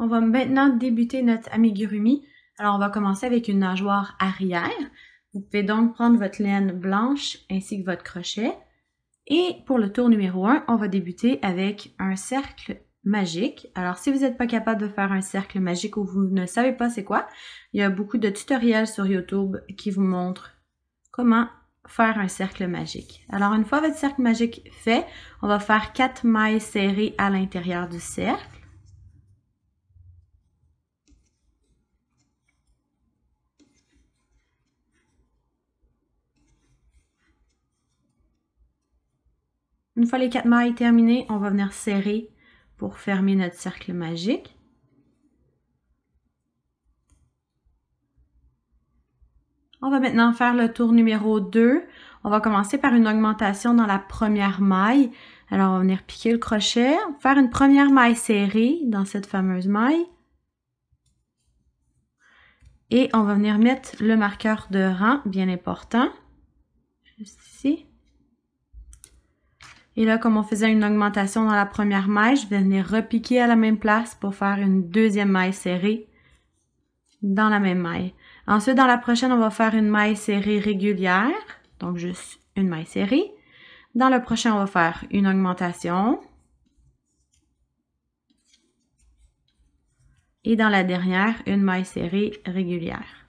On va maintenant débuter notre amigurumi. Alors, on va commencer avec une nageoire arrière. Vous pouvez donc prendre votre laine blanche ainsi que votre crochet. Et pour le tour numéro 1, on va débuter avec un cercle magique. Alors, si vous n'êtes pas capable de faire un cercle magique ou vous ne savez pas c'est quoi, il y a beaucoup de tutoriels sur YouTube qui vous montrent comment faire un cercle magique. Alors, une fois votre cercle magique fait, on va faire 4 mailles serrées à l'intérieur du cercle. Une fois les quatre mailles terminées, on va venir serrer pour fermer notre cercle magique. On va maintenant faire le tour numéro 2. On va commencer par une augmentation dans la première maille. Alors, on va venir piquer le crochet, faire une première maille serrée dans cette fameuse maille. Et on va venir mettre le marqueur de rang, bien important, juste ici. Et là, comme on faisait une augmentation dans la première maille, je venais repiquer à la même place pour faire une deuxième maille serrée dans la même maille. Ensuite, dans la prochaine, on va faire une maille serrée régulière, donc juste une maille serrée. Dans le prochain, on va faire une augmentation. Et dans la dernière, une maille serrée régulière.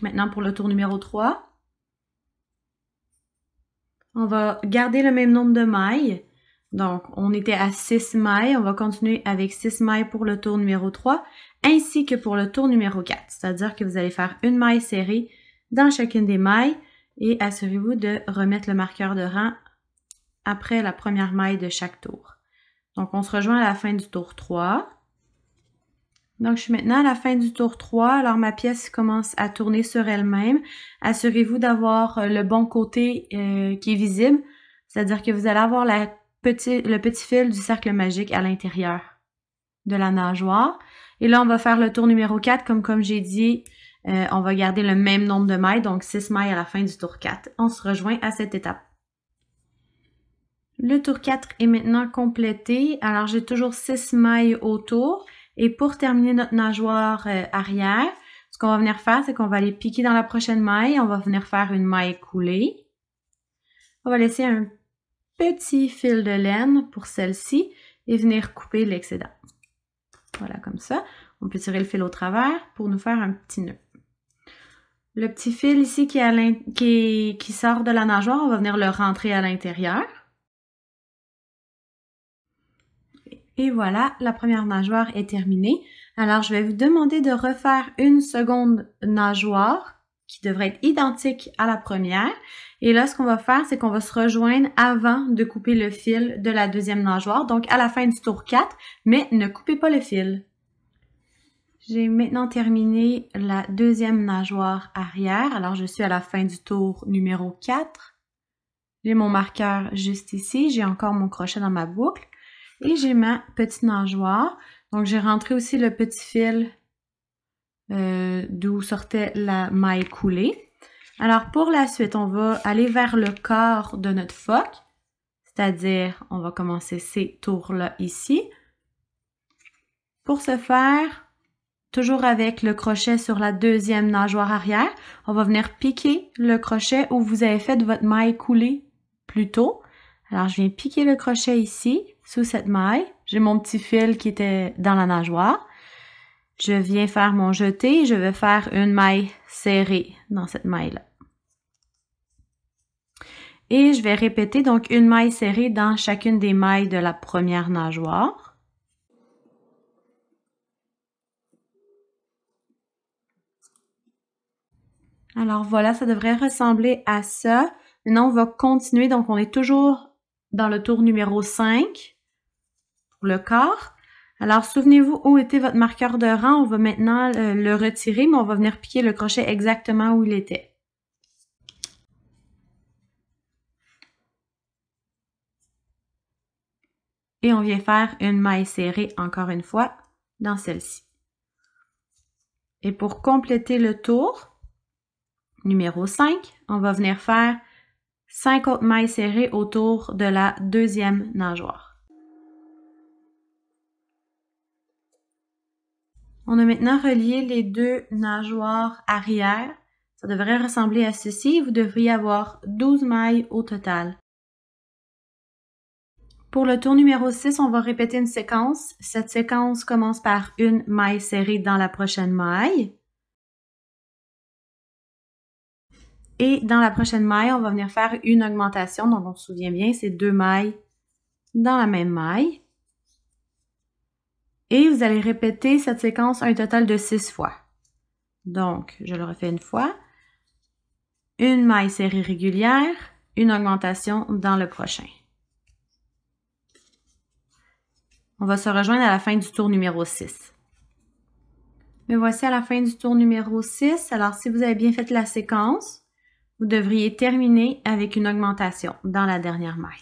Maintenant pour le tour numéro 3. On va garder le même nombre de mailles. Donc, on était à 6 mailles. On va continuer avec 6 mailles pour le tour numéro 3, ainsi que pour le tour numéro 4. C'est-à-dire que vous allez faire une maille serrée dans chacune des mailles et assurez-vous de remettre le marqueur de rang après la première maille de chaque tour. Donc, on se rejoint à la fin du tour 3. Donc, je suis maintenant à la fin du tour 3. Alors, ma pièce commence à tourner sur elle-même. Assurez-vous d'avoir euh, le bon côté euh, qui est visible, c'est-à-dire que vous allez avoir le petit fil du cercle magique à l'intérieur de la nageoire. Et là, on va faire le tour numéro 4. Comme, comme j'ai dit, euh, on va garder le même nombre de mailles, donc 6 mailles à la fin du tour 4. On se rejoint à cette étape. Le tour 4 est maintenant complété. Alors, j'ai toujours 6 mailles autour. Et pour terminer notre nageoire euh, arrière, ce qu'on va venir faire, c'est qu'on va aller piquer dans la prochaine maille. On va venir faire une maille coulée. On va laisser un petit fil de laine pour celle-ci et venir couper l'excédent. Voilà, comme ça. On peut tirer le fil au travers pour nous faire un petit nœud. Le petit fil ici qui, qui sort de la nageoire, on va venir le rentrer à l'intérieur. Et voilà, la première nageoire est terminée. Alors, je vais vous demander de refaire une seconde nageoire qui devrait être identique à la première. Et là, ce qu'on va faire, c'est qu'on va se rejoindre avant de couper le fil de la deuxième nageoire, donc à la fin du tour 4, mais ne coupez pas le fil. J'ai maintenant terminé la deuxième nageoire arrière, alors je suis à la fin du tour numéro 4. J'ai mon marqueur juste ici, j'ai encore mon crochet dans ma boucle. Et j'ai ma petite nageoire. Donc, j'ai rentré aussi le petit fil euh, d'où sortait la maille coulée. Alors, pour la suite, on va aller vers le corps de notre phoque. C'est-à-dire, on va commencer ces tours-là ici. Pour ce faire, toujours avec le crochet sur la deuxième nageoire arrière, on va venir piquer le crochet où vous avez fait votre maille coulée plus tôt. Alors, je viens piquer le crochet ici, sous cette maille. J'ai mon petit fil qui était dans la nageoire. Je viens faire mon jeté. Je vais faire une maille serrée dans cette maille-là. Et je vais répéter donc une maille serrée dans chacune des mailles de la première nageoire. Alors voilà, ça devrait ressembler à ça. Maintenant, on va continuer. Donc, on est toujours dans le tour numéro 5 le corps. Alors, souvenez-vous où était votre marqueur de rang. On va maintenant euh, le retirer, mais on va venir piquer le crochet exactement où il était. Et on vient faire une maille serrée, encore une fois, dans celle-ci. Et pour compléter le tour, numéro 5, on va venir faire 5 autres mailles serrées autour de la deuxième nageoire. On a maintenant relié les deux nageoires arrière. Ça devrait ressembler à ceci. Vous devriez avoir 12 mailles au total. Pour le tour numéro 6, on va répéter une séquence. Cette séquence commence par une maille serrée dans la prochaine maille. Et dans la prochaine maille, on va venir faire une augmentation. Donc, on se souvient bien, c'est deux mailles dans la même maille. Et vous allez répéter cette séquence un total de six fois. Donc, je le refais une fois. Une maille série régulière, une augmentation dans le prochain. On va se rejoindre à la fin du tour numéro 6. Mais voici à la fin du tour numéro 6. Alors, si vous avez bien fait la séquence, vous devriez terminer avec une augmentation dans la dernière maille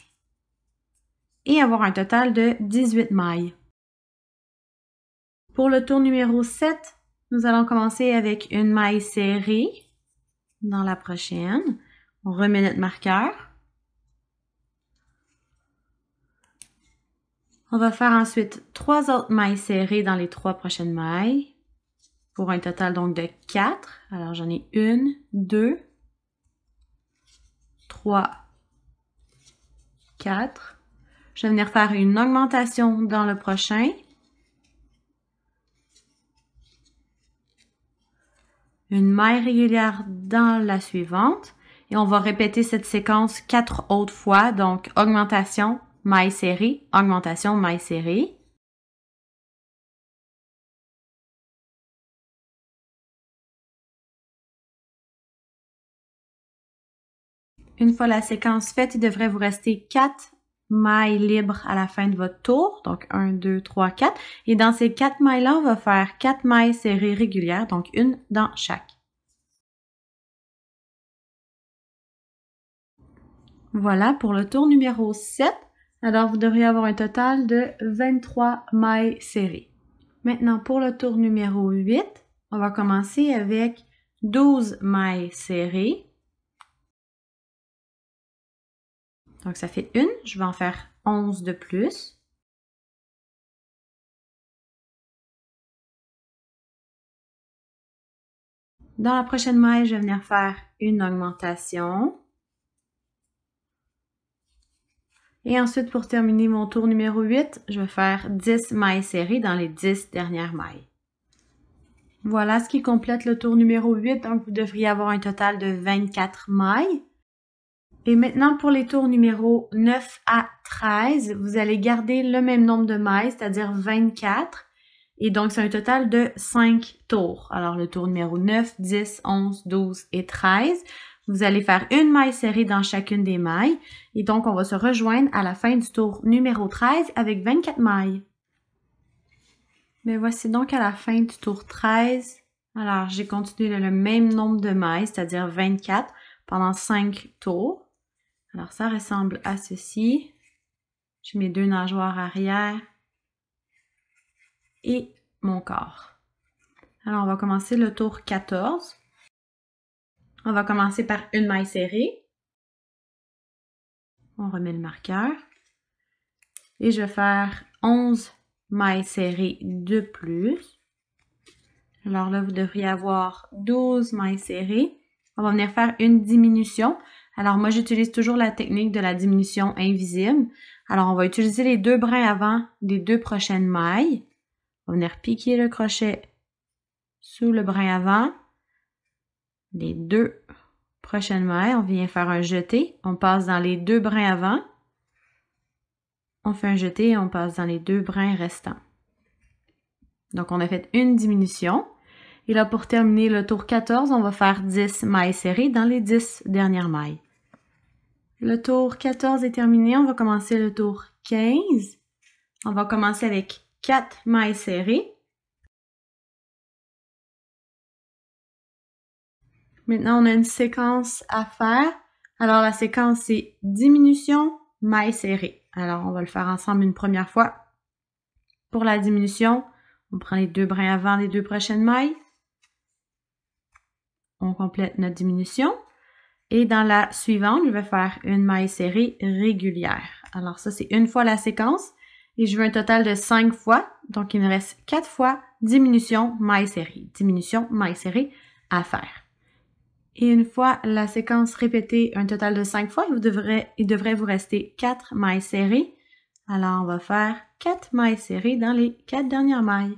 et avoir un total de 18 mailles. Pour le tour numéro 7, nous allons commencer avec une maille serrée dans la prochaine. On remet notre marqueur. On va faire ensuite trois autres mailles serrées dans les trois prochaines mailles pour un total donc de quatre. Alors j'en ai une, deux, trois, quatre. Je vais venir faire une augmentation dans le prochain une maille régulière dans la suivante et on va répéter cette séquence quatre autres fois, donc augmentation, maille serrée, augmentation, maille serrée. Une fois la séquence faite, il devrait vous rester quatre mailles libres à la fin de votre tour. Donc 1, 2, 3, 4. Et dans ces 4 mailles-là, on va faire 4 mailles serrées régulières, donc une dans chaque. Voilà pour le tour numéro 7. Alors vous devriez avoir un total de 23 mailles serrées. Maintenant pour le tour numéro 8, on va commencer avec 12 mailles serrées. Donc ça fait une, je vais en faire 11 de plus. Dans la prochaine maille, je vais venir faire une augmentation. Et ensuite, pour terminer mon tour numéro 8, je vais faire 10 mailles serrées dans les 10 dernières mailles. Voilà ce qui complète le tour numéro 8, donc vous devriez avoir un total de 24 mailles. Et maintenant, pour les tours numéro 9 à 13, vous allez garder le même nombre de mailles, c'est-à-dire 24. Et donc, c'est un total de 5 tours. Alors, le tour numéro 9, 10, 11, 12 et 13. Vous allez faire une maille serrée dans chacune des mailles. Et donc, on va se rejoindre à la fin du tour numéro 13 avec 24 mailles. Mais ben, voici donc à la fin du tour 13. Alors, j'ai continué le même nombre de mailles, c'est-à-dire 24, pendant 5 tours. Alors, ça ressemble à ceci. J'ai mes deux nageoires arrière et mon corps. Alors, on va commencer le tour 14. On va commencer par une maille serrée. On remet le marqueur. Et je vais faire 11 mailles serrées de plus. Alors là, vous devriez avoir 12 mailles serrées. On va venir faire une diminution. Alors moi, j'utilise toujours la technique de la diminution invisible. Alors on va utiliser les deux brins avant des deux prochaines mailles. On va venir piquer le crochet sous le brin avant. Les deux prochaines mailles, on vient faire un jeté. On passe dans les deux brins avant. On fait un jeté et on passe dans les deux brins restants. Donc on a fait une diminution. Et là, pour terminer le tour 14, on va faire 10 mailles serrées dans les 10 dernières mailles. Le tour 14 est terminé, on va commencer le tour 15. On va commencer avec 4 mailles serrées. Maintenant, on a une séquence à faire. Alors, la séquence, c'est diminution, maille serrée. Alors, on va le faire ensemble une première fois. Pour la diminution, on prend les deux brins avant les deux prochaines mailles on complète notre diminution. Et dans la suivante, je vais faire une maille serrée régulière. Alors ça, c'est une fois la séquence et je veux un total de cinq fois. Donc, il me reste quatre fois diminution, maille serrée, diminution, maille serrée à faire. Et une fois la séquence répétée un total de cinq fois, il, devrait, vous rester quatre mailles serrées. Alors, on va faire quatre mailles serrées dans les quatre dernières mailles.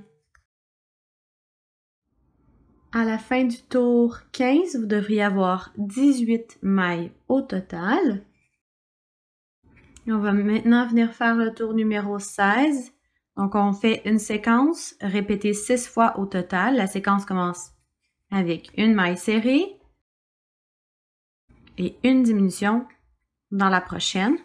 À la fin du tour 15, vous devriez avoir 18 mailles au total. on va maintenant venir faire le tour numéro 16. Donc, on fait une séquence, répétée 6 fois au total. La séquence commence avec une maille serrée et une diminution dans la prochaine.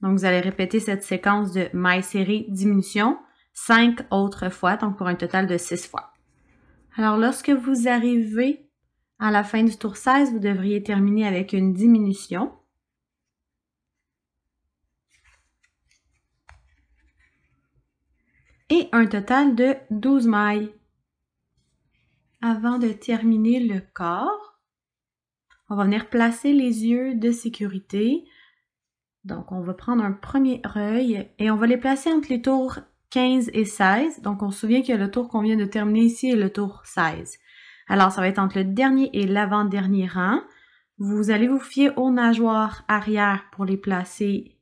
Donc, vous allez répéter cette séquence de maille serrée, diminution, 5 autres fois, donc pour un total de 6 fois. Alors lorsque vous arrivez à la fin du tour 16, vous devriez terminer avec une diminution. Et un total de 12 mailles. Avant de terminer le corps, on va venir placer les yeux de sécurité. Donc on va prendre un premier œil et on va les placer entre les tours 15 et 16. Donc, on se souvient que le tour qu'on vient de terminer ici est le tour 16. Alors, ça va être entre le dernier et l'avant-dernier rang. Vous allez vous fier aux nageoires arrière pour les placer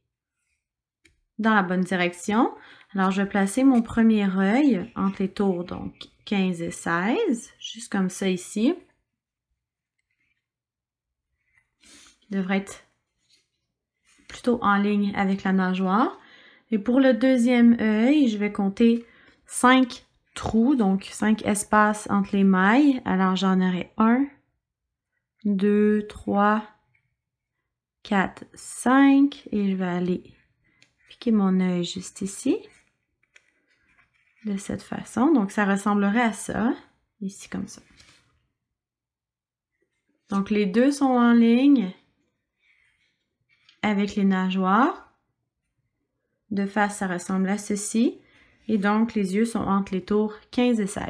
dans la bonne direction. Alors, je vais placer mon premier œil entre les tours, donc 15 et 16, juste comme ça ici. Il devrait être plutôt en ligne avec la nageoire. Et pour le deuxième œil, je vais compter 5 trous, donc 5 espaces entre les mailles. Alors j'en aurai 1, 2, 3, 4, 5. Et je vais aller piquer mon œil juste ici. De cette façon. Donc ça ressemblerait à ça. Ici comme ça. Donc les deux sont en ligne avec les nageoires. De face, ça ressemble à ceci. Et donc, les yeux sont entre les tours 15 et 16.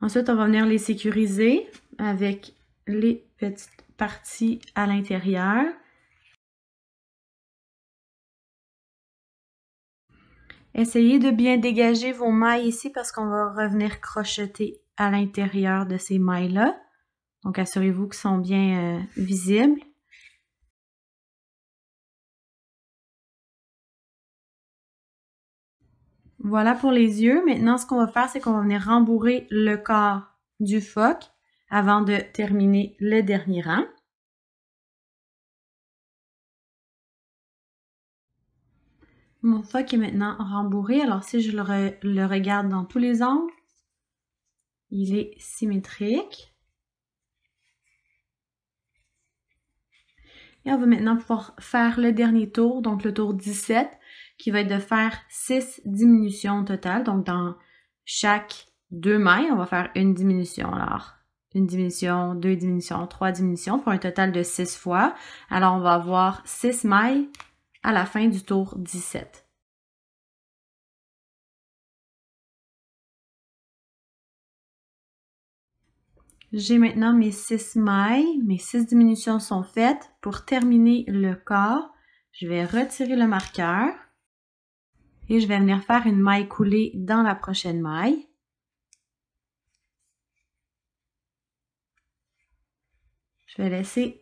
Ensuite, on va venir les sécuriser avec les petites parties à l'intérieur. Essayez de bien dégager vos mailles ici parce qu'on va revenir crocheter à l'intérieur de ces mailles-là. Donc, assurez-vous qu'elles sont bien euh, visibles. Voilà pour les yeux. Maintenant, ce qu'on va faire, c'est qu'on va venir rembourrer le corps du phoque avant de terminer le dernier rang. Mon phoque est maintenant rembourré. Alors, si je le, regarde dans tous les angles, il est symétrique. Et on va maintenant pouvoir faire le dernier tour, donc le tour 17 qui va être de faire 6 diminutions totales. Donc, dans chaque deux mailles, on va faire une diminution. Alors, une diminution, deux diminutions, trois diminutions pour un total de 6 fois. Alors, on va avoir 6 mailles à la fin du tour 17. J'ai maintenant mes 6 mailles, mes 6 diminutions sont faites. Pour terminer le corps, je vais retirer le marqueur et je vais venir faire une maille coulée dans la prochaine maille. Je vais laisser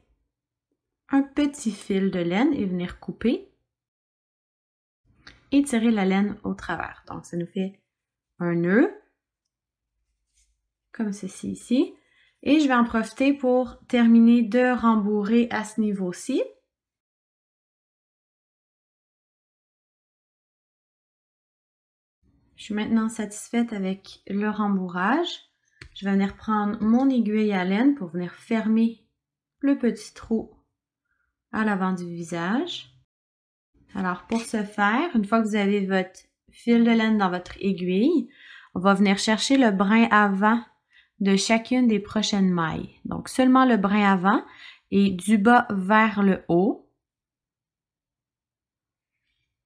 un petit fil de laine et venir couper et tirer la laine au travers. Donc, ça nous fait un nœud, comme ceci ici. Et je vais en profiter pour terminer de rembourrer à ce niveau-ci. Je suis maintenant satisfaite avec le rembourrage. Je vais venir prendre mon aiguille à laine pour venir fermer le petit trou à l'avant du visage. Alors pour ce faire, une fois que vous avez votre fil de laine dans votre aiguille, on va venir chercher le brin avant de chacune des prochaines mailles. Donc seulement le brin avant et du bas vers le haut.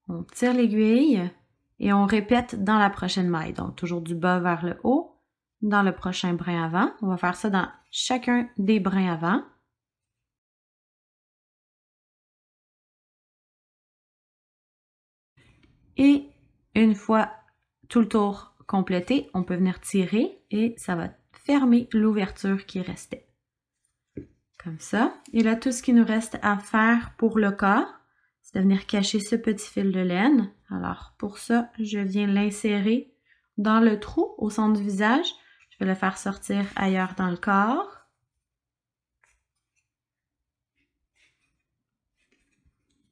On tire l'aiguille. Et on répète dans la prochaine maille. Donc, toujours du bas vers le haut, dans le prochain brin avant. On va faire ça dans chacun des brins avant. Et une fois tout le tour complété, on peut venir tirer et ça va fermer l'ouverture qui restait. Comme ça. Et là, tout ce qui nous reste à faire pour le corps, venir cacher ce petit fil de laine. Alors pour ça, je viens l'insérer dans le trou au centre du visage. Je vais le faire sortir ailleurs dans le corps.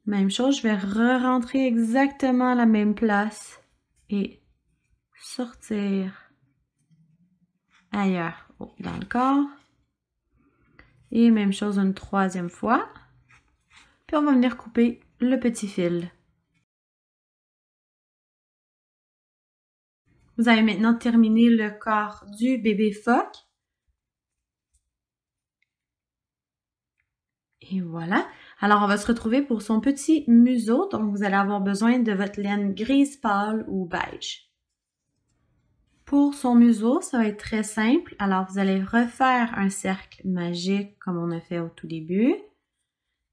Même chose, je vais re-rentrer exactement à la même place et sortir ailleurs dans le corps. Et même chose une troisième fois. Puis on va venir couper le petit fil. Vous avez maintenant terminé le corps du bébé phoque. Et voilà. Alors, on va se retrouver pour son petit museau. Donc, vous allez avoir besoin de votre laine grise pâle ou beige. Pour son museau, ça va être très simple. Alors, vous allez refaire un cercle magique comme on a fait au tout début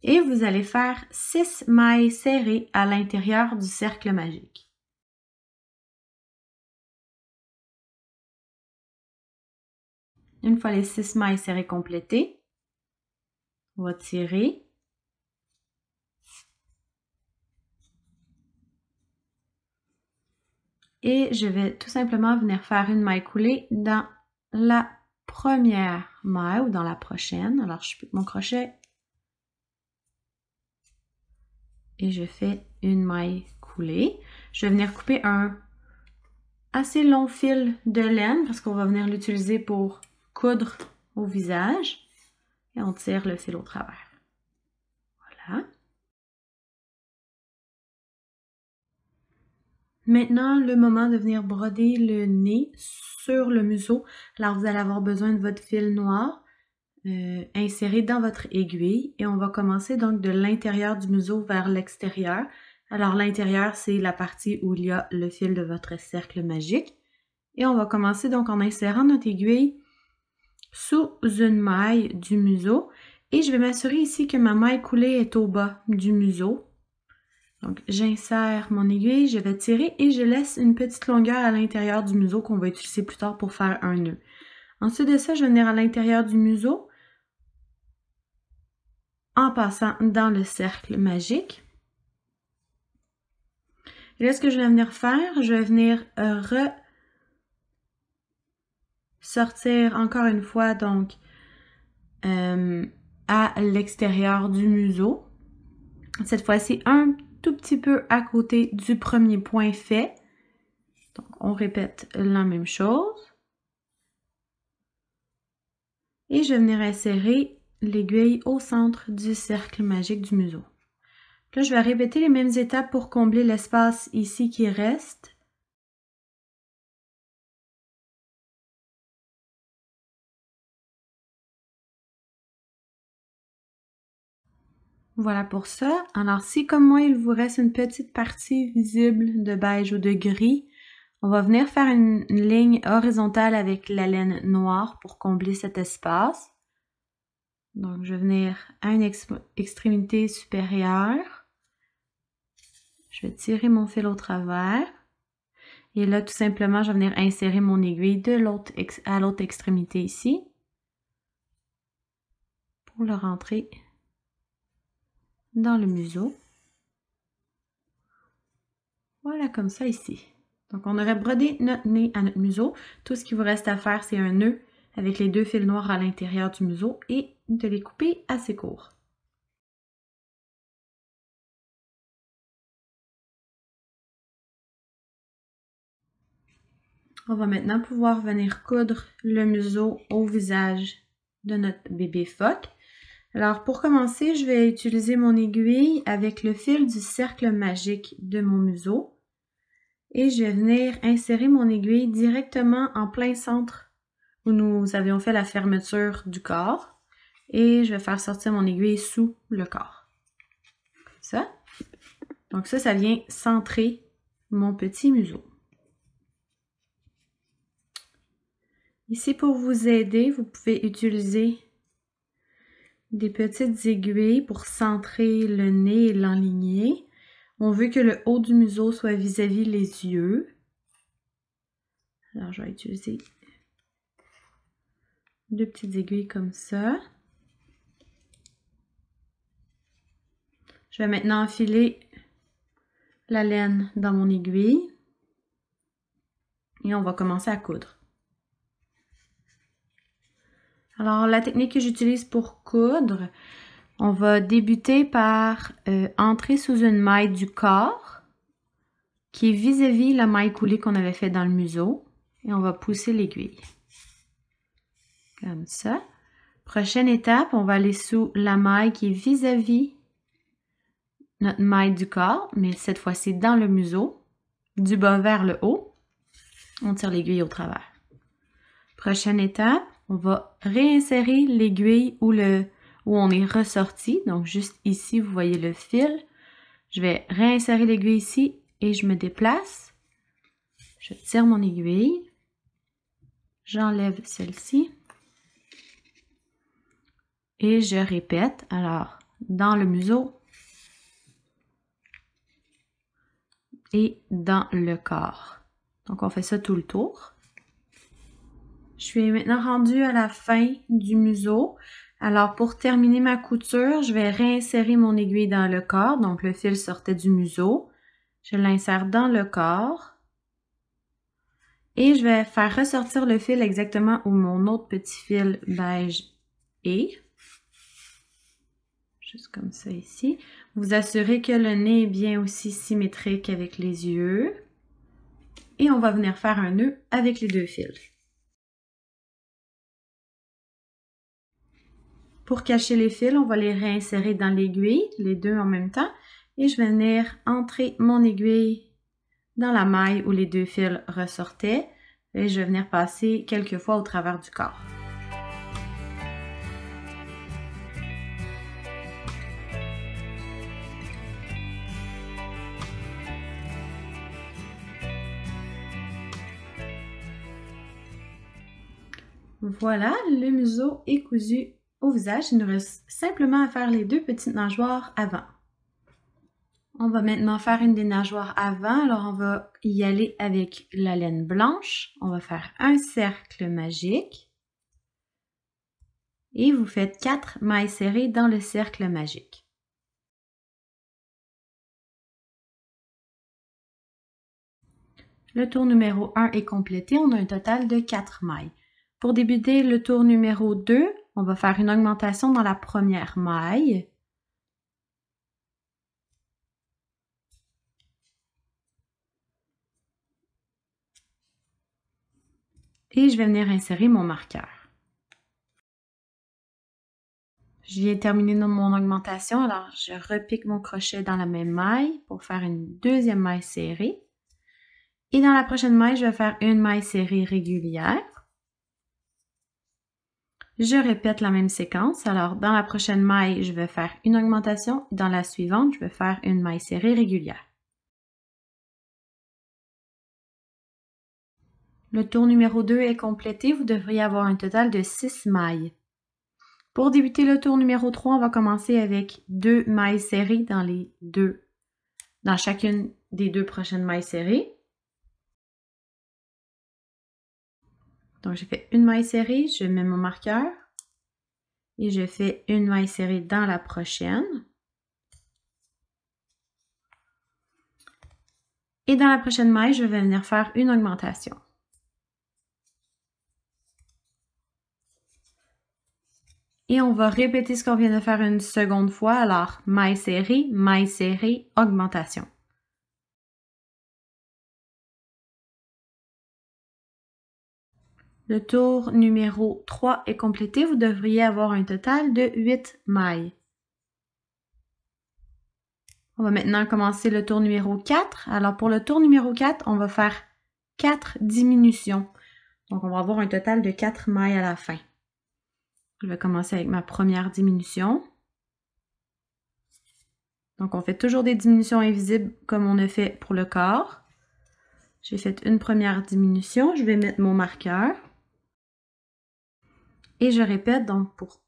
et vous allez faire 6 mailles serrées à l'intérieur du cercle magique. Une fois les 6 mailles serrées complétées, on va tirer. Et je vais tout simplement venir faire une maille coulée dans la première maille ou dans la prochaine. Alors, je, mon crochet et je fais une maille coulée. Je vais venir couper un assez long fil de laine parce qu'on va venir l'utiliser pour coudre au visage et on tire le fil au travers. Voilà. Maintenant, le moment de venir broder le nez sur le museau. Alors, vous allez avoir besoin de votre fil noir. Euh, insérer dans votre aiguille et on va commencer donc de l'intérieur du museau vers l'extérieur. Alors l'intérieur, c'est la partie où il y a le fil de votre cercle magique. Et on va commencer donc en insérant notre aiguille sous une maille du museau. Et je vais m'assurer ici que ma maille coulée est au bas du museau. Donc j'insère mon aiguille, je vais tirer et je laisse une petite longueur à l'intérieur du museau qu'on va utiliser plus tard pour faire un nœud. Ensuite de ça, je vais venir à l'intérieur du museau en passant dans le cercle magique. Et là, ce que je vais venir faire, je vais venir euh, ressortir sortir encore une fois, donc, euh, à l'extérieur du museau. Cette fois-ci, un tout petit peu à côté du premier point fait. Donc, on répète la même chose. Et je vais venir insérer l'aiguille au centre du cercle magique du museau. Là, je vais répéter les mêmes étapes pour combler l'espace ici qui reste. Voilà pour ça. Alors, si comme moi, il vous reste une petite partie visible de beige ou de gris, on va venir faire une ligne horizontale avec la laine noire pour combler cet espace. Donc, je vais venir à une extrémité supérieure. Je vais tirer mon fil au travers. Et là, tout simplement, je vais venir insérer mon aiguille de l'autre à l'autre extrémité ici. Pour le rentrer dans le museau. Voilà, comme ça ici. Donc, on aurait brodé notre nez à notre museau. Tout ce qui vous reste à faire, c'est un nœud avec les deux fils noirs à l'intérieur du museau et de les couper assez court. On va maintenant pouvoir venir coudre le museau au visage de notre bébé phoque. Alors pour commencer, je vais utiliser mon aiguille avec le fil du cercle magique de mon museau et je vais venir insérer mon aiguille directement en plein centre où nous avions fait la fermeture du corps et je vais faire sortir mon aiguille sous le corps. Ça. Donc ça, ça vient centrer mon petit museau. Ici, pour vous aider, vous pouvez utiliser des petites aiguilles pour centrer le nez et l'enligner. On veut que le haut du museau soit vis à -vis les yeux. Alors, je vais utiliser deux petites aiguilles comme ça. Je vais maintenant enfiler la laine dans mon aiguille et on va commencer à coudre. Alors, la technique que j'utilise pour coudre, on va débuter par euh, entrer sous une maille du corps qui est vis-à-vis la maille coulée qu'on avait fait dans le museau et on va pousser l'aiguille. Comme ça. Prochaine étape, on va aller sous la maille qui est vis-à-vis vis à vis notre maille du corps, mais cette fois-ci dans le museau, du bas vers le haut. On tire l'aiguille au travers. Prochaine étape, on va réinsérer l'aiguille où, le, où on est ressorti. Donc juste ici, vous voyez le fil. Je vais réinsérer l'aiguille ici et je me déplace. Je tire mon aiguille. J'enlève celle-ci. Et je répète. Alors, dans le museau, et dans le corps. Donc on fait ça tout le tour. Je suis maintenant rendue à la fin du museau. Alors pour terminer ma couture, je vais réinsérer mon aiguille dans le corps. Donc le fil sortait du museau. Je l'insère dans le corps. Et je vais faire ressortir le fil exactement où mon autre petit fil beige est juste comme ça ici. Vous assurez que le nez est bien aussi symétrique avec les yeux. Et on va venir faire un nœud avec les deux fils. Pour cacher les fils, on va les réinsérer dans l'aiguille, les deux en même temps. Et je vais venir entrer mon aiguille dans la maille où les deux fils ressortaient. Et je vais venir passer quelques fois au travers du corps. Voilà, le museau est cousu au visage. Il nous reste simplement à faire les deux petites nageoires avant. On va maintenant faire une des nageoires avant. Alors, on va y aller avec la laine blanche. On va faire un cercle magique. Et vous faites 4 mailles serrées dans le cercle magique. Le tour numéro 1 est complété. On a un total de 4 mailles. Pour débuter le tour numéro 2, on va faire une augmentation dans la première maille. Et je vais venir insérer mon marqueur. Je terminé terminer mon augmentation, alors je repique mon crochet dans la même maille pour faire une deuxième maille serrée. Et dans la prochaine maille, je vais faire une maille serrée régulière. Je répète la même séquence. Alors, dans la prochaine maille, je vais faire une augmentation. Dans la suivante, je vais faire une maille serrée régulière. Le tour numéro 2 est complété. Vous devriez avoir un total de 6 mailles. Pour débuter le tour numéro 3, on va commencer avec deux mailles serrées dans les deux, dans chacune des deux prochaines mailles serrées. Donc, j'ai fait une maille serrée, je mets mon marqueur et je fais une maille serrée dans la prochaine. Et dans la prochaine maille, je vais venir faire une augmentation. Et on va répéter ce qu'on vient de faire une seconde fois. Alors, maille serrée, maille serrée, augmentation. Le tour numéro 3 est complété. Vous devriez avoir un total de 8 mailles. On va maintenant commencer le tour numéro 4. Alors pour le tour numéro 4, on va faire 4 diminutions. Donc on va avoir un total de 4 mailles à la fin. Je vais commencer avec ma première diminution. Donc on fait toujours des diminutions invisibles comme on a fait pour le corps. J'ai fait une première diminution. Je vais mettre mon marqueur. Et je répète donc pour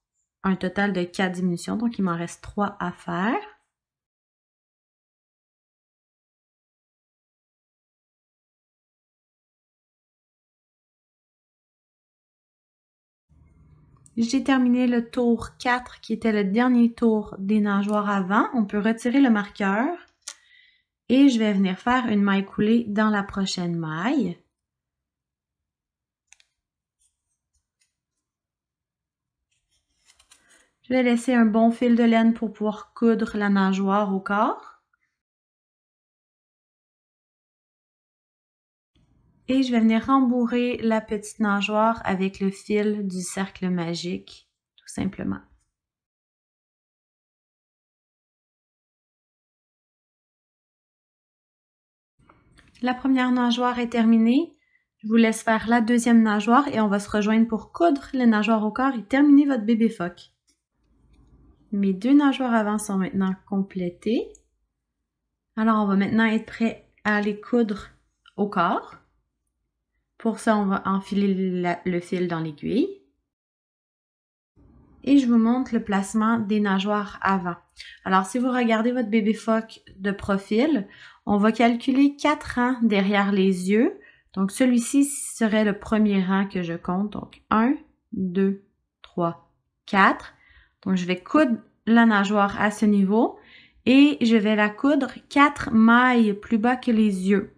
un total de 4 diminutions, donc il m'en reste 3 à faire. J'ai terminé le tour 4 qui était le dernier tour des nageoires avant. On peut retirer le marqueur et je vais venir faire une maille coulée dans la prochaine maille. Je vais laisser un bon fil de laine pour pouvoir coudre la nageoire au corps. Et je vais venir rembourrer la petite nageoire avec le fil du cercle magique, tout simplement. La première nageoire est terminée. Je vous laisse faire la deuxième nageoire et on va se rejoindre pour coudre les nageoires au corps et terminer votre bébé phoque. Mes deux nageoires avant sont maintenant complétées. Alors, on va maintenant être prêt à les coudre au corps. Pour ça, on va enfiler le fil dans l'aiguille. Et je vous montre le placement des nageoires avant. Alors, si vous regardez votre bébé phoque de profil, on va calculer quatre rangs derrière les yeux. Donc, celui-ci serait le premier rang que je compte. Donc, 1, 2, 3, 4. Donc, je vais coudre la nageoire à ce niveau et je vais la coudre 4 mailles plus bas que les yeux.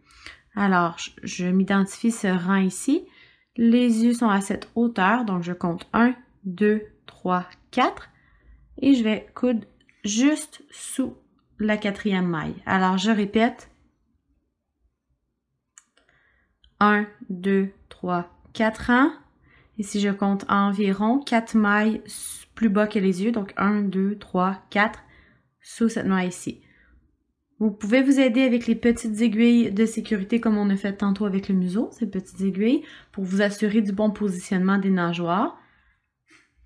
Alors, je, m'identifie ce rang ici. Les yeux sont à cette hauteur, donc je compte 1, 2, 3, 4. Et je vais coudre juste sous la quatrième maille. Alors, je répète. 1, 2, 3, 4 Et Ici, je compte environ 4 mailles sous plus bas que les yeux. Donc 1, 2, 3, 4 sous cette noix ici. Vous pouvez vous aider avec les petites aiguilles de sécurité comme on a fait tantôt avec le museau, ces petites aiguilles, pour vous assurer du bon positionnement des nageoires.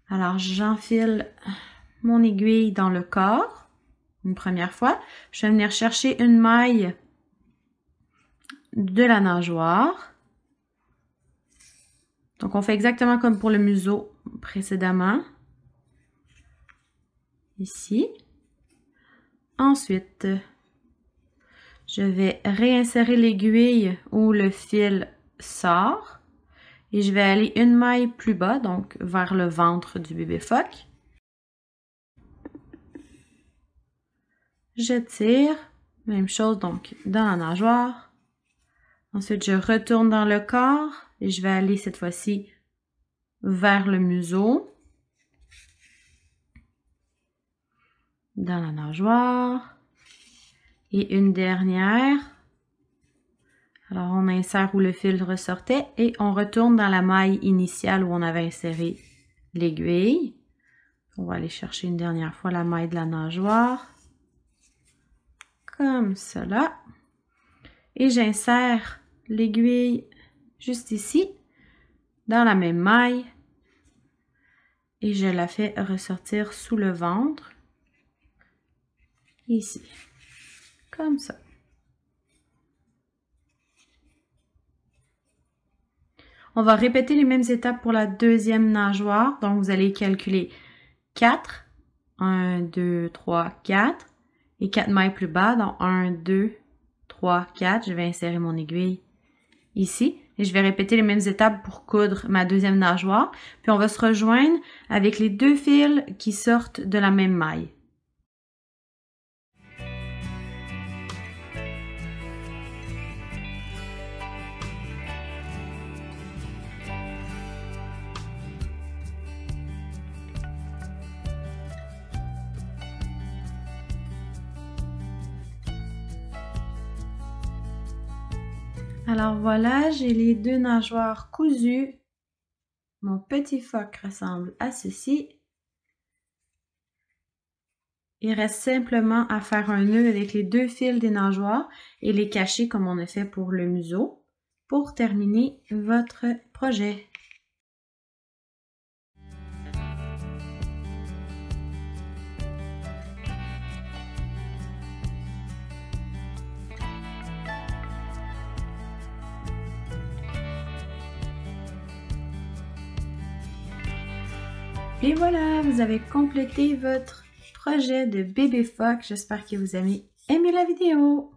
Alors j'enfile mon aiguille dans le corps une première fois. Je vais venir chercher une maille de la nageoire. Donc on fait exactement comme pour le museau précédemment ici. Ensuite, je vais réinsérer l'aiguille où le fil sort et je vais aller une maille plus bas, donc vers le ventre du bébé phoque. Je tire, même chose donc dans la nageoire. Ensuite, je retourne dans le corps et je vais aller cette fois-ci vers le museau. dans la nageoire. Et une dernière. Alors, on insère où le fil ressortait et on retourne dans la maille initiale où on avait inséré l'aiguille. On va aller chercher une dernière fois la maille de la nageoire. Comme cela. Et j'insère l'aiguille juste ici, dans la même maille. Et je la fais ressortir sous le ventre ici. Comme ça. On va répéter les mêmes étapes pour la deuxième nageoire. Donc, vous allez calculer 4, 1, 2, 3, 4 et 4 mailles plus bas. Donc, 1, 2, 3, 4. Je vais insérer mon aiguille ici. Et je vais répéter les mêmes étapes pour coudre ma deuxième nageoire. Puis, on va se rejoindre avec les deux fils qui sortent de la même maille. Alors voilà, j'ai les deux nageoires cousues. Mon petit foc ressemble à ceci. Il reste simplement à faire un nœud avec les deux fils des nageoires et les cacher comme on a fait pour le museau pour terminer votre projet. Et voilà, vous avez complété votre projet de bébé phoque. J'espère que vous avez aimé la vidéo.